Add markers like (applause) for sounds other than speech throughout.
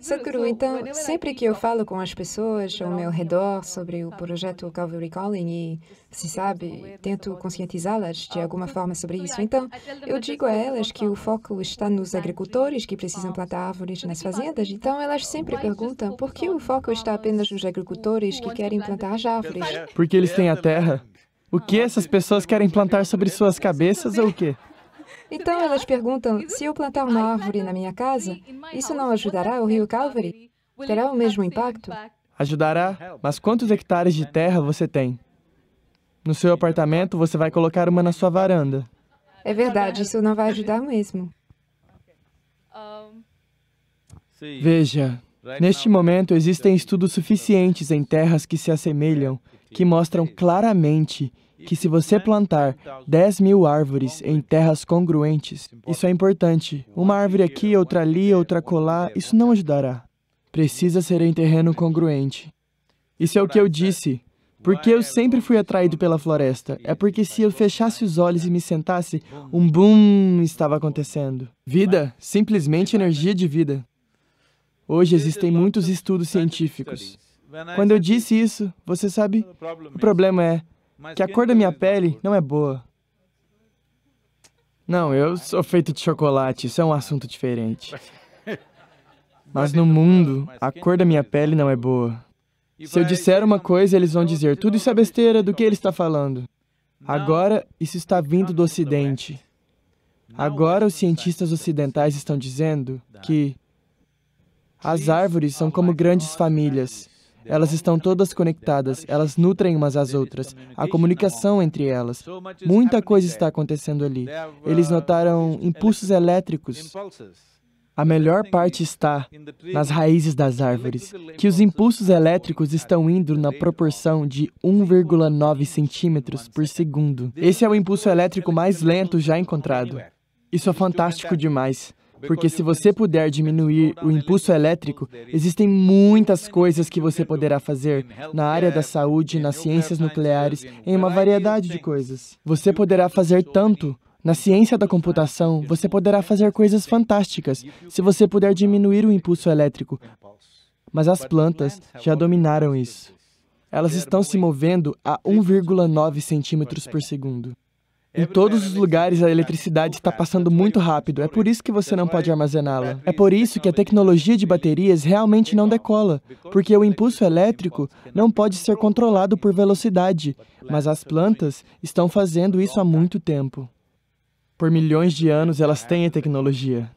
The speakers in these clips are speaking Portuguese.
Sadhguru, então, é sempre que eu falo com as pessoas ao meu redor sobre o tá projeto Calvary Calling e, se sabe, tento tá conscientizá-las de alguma forma sobre isso, então, eu digo a elas que o foco está nos agricultores que precisam plantar árvores nas fazendas, então elas sempre perguntam por que o foco está apenas nos agricultores que querem plantar as (laughs) árvores. Porque eles é. têm a terra. O que ah, essas pessoas querem plantar sobre suas cabeças ou o quê? Então elas perguntam: se eu plantar uma árvore na minha casa, isso não ajudará o rio Calvary? Terá o mesmo impacto? Ajudará, mas quantos hectares de terra você tem? No seu apartamento, você vai colocar uma na sua varanda. É verdade, isso não vai ajudar mesmo. Veja, Neste momento, existem estudos suficientes em terras que se assemelham, que mostram claramente que se você plantar 10 mil árvores em terras congruentes, isso é importante. Uma árvore aqui, outra ali, outra colar, isso não ajudará. Precisa ser em terreno congruente. Isso é o que eu disse. Porque eu sempre fui atraído pela floresta. É porque se eu fechasse os olhos e me sentasse, um boom estava acontecendo. Vida, simplesmente energia de vida. Hoje existem muitos estudos científicos. Quando eu disse isso, você sabe, o problema é que a cor da minha pele não é boa. Não, eu sou feito de chocolate, isso é um assunto diferente. (laughs) Mas no mundo, a cor da minha pele não é boa. Se eu disser uma coisa, eles vão dizer: tudo isso é besteira do que ele está falando. Agora, isso está vindo do Ocidente. Agora, os cientistas ocidentais estão dizendo que as árvores são como grandes famílias. Elas estão todas conectadas, elas nutrem umas às outras, há comunicação entre elas. Muita coisa está acontecendo ali. Eles notaram impulsos elétricos. A melhor parte está nas raízes das árvores, que os impulsos elétricos estão indo na proporção de 1,9 centímetros por segundo. Esse é o impulso elétrico mais lento já encontrado. Isso é fantástico demais. Porque se você puder diminuir o impulso elétrico, existem muitas coisas que você poderá fazer na área da saúde, nas ciências nucleares, em uma variedade de coisas. Você poderá fazer tanto. Na ciência da computação, você poderá fazer coisas fantásticas se você puder diminuir o impulso elétrico. Mas as plantas já dominaram isso. Elas estão se movendo a 1,9 centímetros por segundo. Em todos os lugares a eletricidade está passando né? muito rápido, é por isso que você não pode armazená-la. É por isso que a tecnologia de baterias realmente não decola, porque o impulso elétrico não pode ser controlado por velocidade, mas as plantas estão fazendo isso há então, muito tempo. Por milhões de anos elas têm a tecnologia.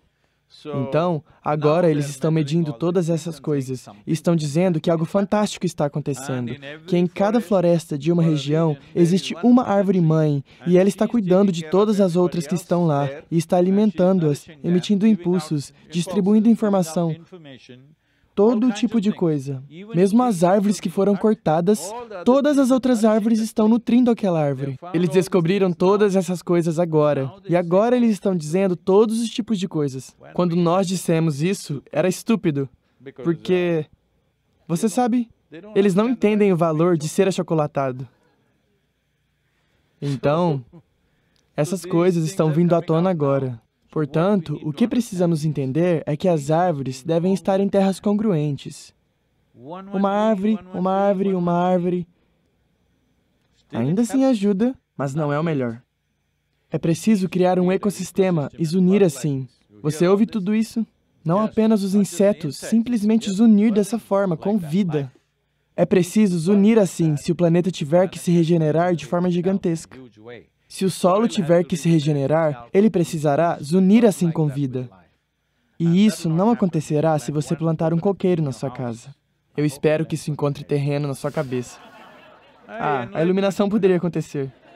Então, agora eles estão medindo todas essas coisas e estão dizendo que algo (laughs) fantástico está acontecendo, que em cada floresta de uma região existe uma árvore mãe e ela está cuidando de todas as outras que estão lá e está alimentando-as, emitindo impulsos, distribuindo informação todo tipo de coisa. Mesmo as árvores que foram cortadas, todas as outras árvores estão nutrindo aquela árvore. Eles descobriram todas essas coisas agora. E agora eles estão dizendo todos os tipos de coisas. Quando nós dissemos isso, era estúpido. Porque. Você sabe, eles não entendem o valor de ser achocolatado. Então, essas coisas estão vindo à tona agora. Portanto, o que precisamos entender é que as árvores devem estar em terras congruentes. Uma árvore, uma árvore, uma árvore. Ainda assim ajuda, mas não é o melhor. É preciso criar um ecossistema e unir assim. Você ouve tudo isso? Não apenas os insetos, simplesmente unir dessa forma, com vida. É preciso unir assim se o planeta tiver que se regenerar de forma gigantesca. Se o solo tiver que se regenerar, ele precisará zunir assim com vida. E isso não acontecerá se você plantar um coqueiro na sua casa. Eu espero que isso encontre terreno na sua cabeça. Ah, a iluminação poderia acontecer.